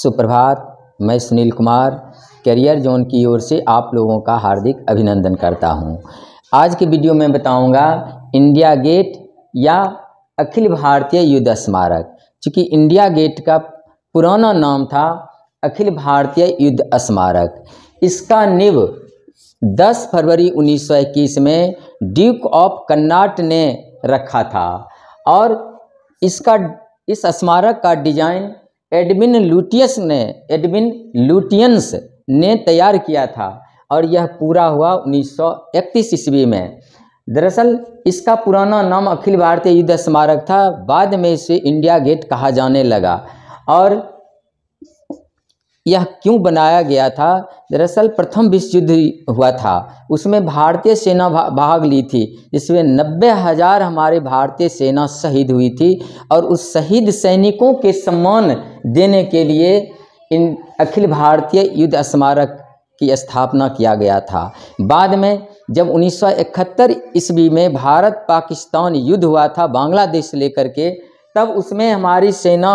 सुप्रभात मैं Sunil Kumar career zone की ओर से आप लोगों का हार्दिक अभिनंदन करता हूं। आज के वीडियो में बताऊंगा इंडिया गेट या अखिल भारतीय युद्ध स्मारक चूँकि इंडिया गेट का पुराना नाम था अखिल भारतीय युद्ध स्मारक इसका निव 10 फरवरी 1921 में ड्यूक ऑफ कन्नाट ने रखा था और इसका इस स्मारक का डिजाइन एडमिन लूटियस ने एडमिन लूटियंस ने तैयार किया था और यह पूरा हुआ 1931 ईस्वी में दरअसल इसका पुराना नाम अखिल भारतीय युद्ध स्मारक था बाद में इसे इंडिया गेट कहा जाने लगा और यह क्यों बनाया गया था दरअसल प्रथम विश्व युद्ध हुआ था उसमें भारतीय सेना भाग ली थी जिसमें नब्बे हज़ार हमारे भारतीय सेना शहीद हुई थी और उस शहीद सैनिकों के सम्मान देने के लिए इन अखिल भारतीय युद्ध स्मारक की स्थापना किया गया था बाद में जब 1971 ईस्वी में भारत पाकिस्तान युद्ध हुआ था बांग्लादेश लेकर के तब उसमें हमारी सेना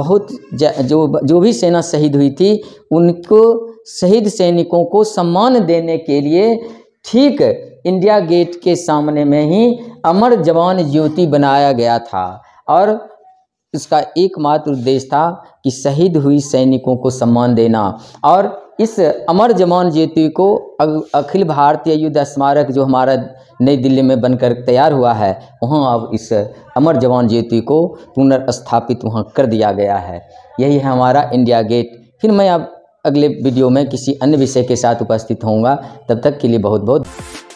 बहुत जो जो भी सेना शहीद हुई थी उनको शहीद सैनिकों को सम्मान देने के लिए ठीक इंडिया गेट के सामने में ही अमर जवान ज्योति बनाया गया था और इसका एकमात्र उद्देश्य था कि शहीद हुई सैनिकों को सम्मान देना और इस अमर जमान ज्योति को अखिल भारतीय युद्ध स्मारक जो हमारा नई दिल्ली में बनकर तैयार हुआ है वहाँ अब इस अमर जवान ज्योति को पुनर्स्थापित वहाँ कर दिया गया है यही है हमारा इंडिया गेट फिर मैं अब अगले वीडियो में किसी अन्य विषय के साथ उपस्थित होऊंगा तब तक के लिए बहुत बहुत